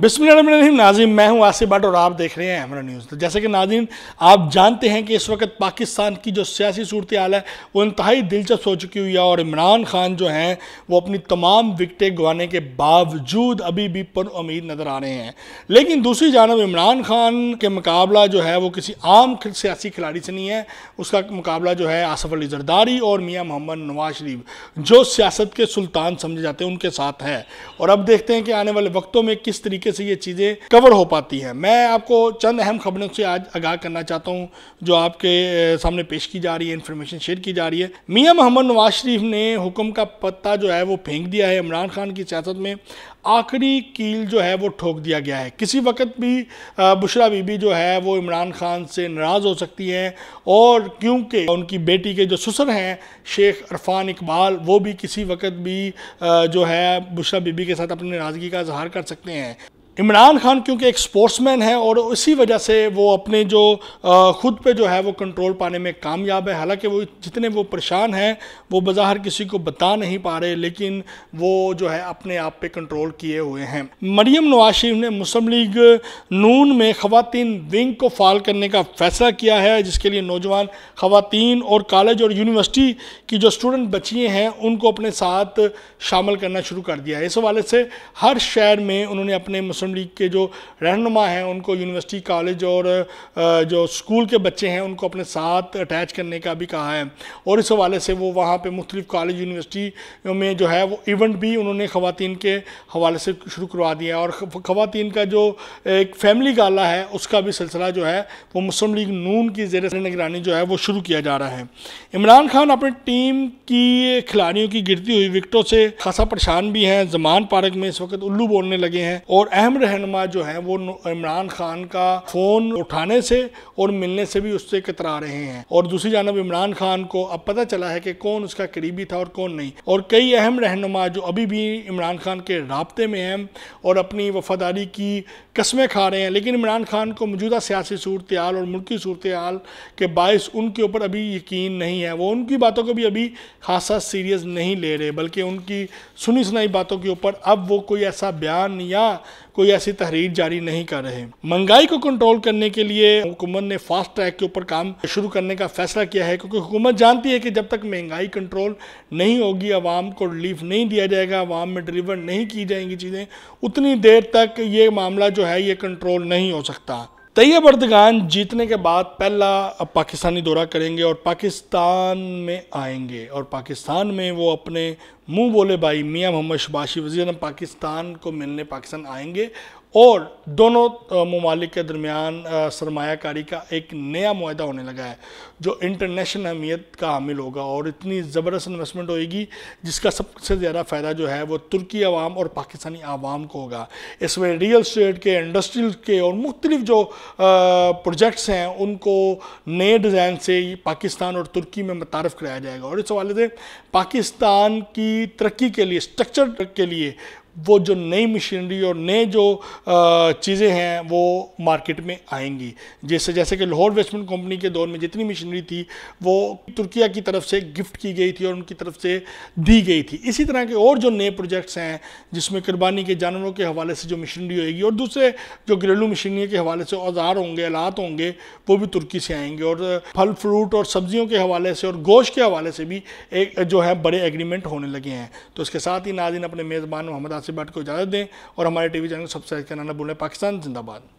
बिस्मिल्लाम नाजिम मैं हूं आसिफ भट्ट और आप देख रहे हैं हमारा न्यूज़ तो जैसे कि नाजिन आप जानते हैं कि इस वक्त पाकिस्तान की जो सियासी सूरत हाल है वो इंतहाई दिलचस्प हो चुकी हुई है और इमरान खान जो हैं वो अपनी तमाम विकटें गवाने के बावजूद अभी भी पर उम्मीद नज़र आ रहे हैं लेकिन दूसरी जानब इमरान खान के मुकाबला जो है वो किसी आम सियासी खिलाड़ी से नहीं है उसका मुकाबला जो है आसफ अली जरदारी और मियाँ मोहम्मद नवाज शरीफ जो सियासत के सुल्तान समझे जाते हैं उनके साथ है और अब देखते हैं कि आने वाले वक्तों में किस तरीके तरीके से ये चीज़ें कवर हो पाती हैं मैं आपको चंद अहम खबरों से आज आगाह करना चाहता हूँ जो आपके सामने पेश की जा रही है इन्फॉर्मेशन शेयर की जा रही है मियाँ मोहम्मद नवाज शरीफ ने हुक्म का पत्ता जो है वो फेंक दिया है इमरान खान की सियासत में आखिरी कील जो है वो ठोक दिया गया है किसी वक्त भी बुशरा बीबी जो है वो इमरान खान से नाराज़ हो सकती हैं और क्योंकि उनकी बेटी के जो ससुर हैं शेख अरफान इकबाल वो भी किसी वक्त भी जो है बुशरा बीबी के साथ अपनी नाराज़गी का इजहार कर सकते हैं इमरान खान क्योंकि एक स्पोर्ट्समैन है और इसी वजह से वो अपने जो ख़ुद पे जो है वो कंट्रोल पाने में कामयाब है हालांकि वो जितने वो परेशान हैं वो बज़ाहर किसी को बता नहीं पा रहे लेकिन वो जो है अपने आप पे कंट्रोल किए हुए हैं मरियम नवाज शरीफ ने मुस्लिम लीग नून में ख़वान विंग को फाल करने का फ़ैसला किया है जिसके लिए नौजवान ख़वान और कॉलेज और यूनिवर्सिटी की जो स्टूडेंट बचिए हैं उनको अपने साथ शामिल करना शुरू कर दिया है इस हवाले से हर शहर में उन्होंने अपने मुस्लिम मुस्लिम लीग के जो रहनुमा हैं उनको यूनिवर्सिटी कॉलेज और जो स्कूल के बच्चे हैं उनको अपने साथ अटैच करने का भी कहा है और इस हवाले से वो वहाँ पर मुख्तलिफ कॉलेज यूनिवर्सिटी में जो है वो इवेंट भी उन्होंने खुवान के हवाले से शुरू करवा दिया और ख़वान का जो एक फैमिली गाला है उसका भी सिलसिला जो है वो मुस्लिम लीग नून की जेर निगरानी जो है वो शुरू किया जा रहा है इमरान खान अपनी टीम की खिलाड़ियों की गिरती हुई विकटों से खासा परेशान भी हैं जमान पार्क में इस वक्त उल्लू बोलने लगे हैं और अहम रहनमा जो हैं वो इमरान खान का फ़ोन उठाने से और मिलने से भी उससे कतरा रहे हैं और दूसरी जानब इमरान खान को अब पता चला है कि कौन उसका करीबी था और कौन नहीं और कई अहम रहनमा जो अभी भी इमरान खान के रबते में हैं और अपनी वफादारी की कस्में खा रहे हैं लेकिन इमरान खान को मौजूदा सियासी सूरत हाल और मुल्की सूरत हाल के बायस उनके ऊपर अभी यकीन नहीं है वो उनकी बातों को भी अभी खासा सीरियस नहीं ले रहे बल्कि उनकी सुनी सुनाई बातों के ऊपर अब वो कोई ऐसा बयान या कोई ऐसी तहरीर जारी नहीं कर रहे महंगाई को कंट्रोल करने के लिए हुकूमत ने फास्ट ट्रैक के ऊपर काम शुरू करने का फैसला किया है क्योंकि हुकूमत जानती है कि जब तक महंगाई कंट्रोल नहीं होगी आवाम को रिलीफ नहीं दिया जाएगा आवाम में डिलीवर नहीं की जाएंगी चीज़ें उतनी देर तक ये मामला जो है है ये कंट्रोल नहीं हो सकता तैयब अर्दगान जीतने के बाद पहला अब पाकिस्तानी दौरा करेंगे और पाकिस्तान में आएंगे और पाकिस्तान में वो अपने मुंह बोले भाई मियां मोहम्मद शबाशी वजीर पाकिस्तान को मिलने पाकिस्तान आएंगे और दोनों ममालिक के दरमियान सरमाकारी का एक नया माहा होने लगा है जो इंटरनेशनल अहमियत का हामिल होगा और इतनी ज़बरदस्त इन्वेस्टमेंट होएगी जिसका सबसे ज़्यादा फ़ायदा जो है वो तुर्की आवाम और पाकिस्तानी आवाम को होगा इसमें रियल स्टेट के इंडस्ट्रियल के और मुख्तलिफ जो प्रोजेक्ट्स हैं उनको नए डिज़ाइन से पाकिस्तान और तुर्की में मुतारफ़ कराया जाएगा और इस हवाले से पाकिस्तान की तरक्की के लिए स्ट्रक्चर के लिए वो जो नई मशीनरी और नए जो चीज़ें हैं वो मार्केट में आएंगी जैसे जैसे कि लाहौर वेस्टमेंट कंपनी के दौर में जितनी मशीनरी थी वो तुर्किया की तरफ से गिफ्ट की गई थी और उनकी तरफ से दी गई थी इसी तरह के और जो नए प्रोजेक्ट्स हैं जिसमें कुर्बानी के जानवरों के हवाले से जो मशीनरी होएगी और दूसरे जो घरेलू मशीनरी के हवाले से औजार होंगे आलात होंगे वो भी तुर्की से आएंगे और फल फ्रूट और सब्जियों के हवाले से और गोश्त के हवाले से भी एक जो है बड़े एग्रीमेंट होने लगे हैं तो इसके साथ ही नाजिन अपने मेज़बान मोहम्मद आसिफ से बैठ को इजाज़त दें और हमारे टीवी चैनल को सब्सक्राइब करना ना भूलें पाकिस्तान जिंदाबाद